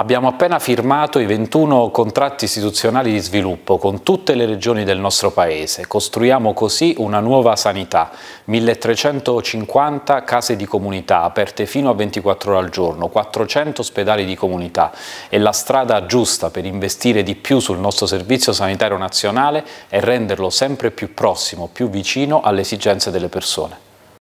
Abbiamo appena firmato i 21 contratti istituzionali di sviluppo con tutte le regioni del nostro Paese. Costruiamo così una nuova sanità, 1350 case di comunità aperte fino a 24 ore al giorno, 400 ospedali di comunità. È la strada giusta per investire di più sul nostro servizio sanitario nazionale e renderlo sempre più prossimo, più vicino alle esigenze delle persone.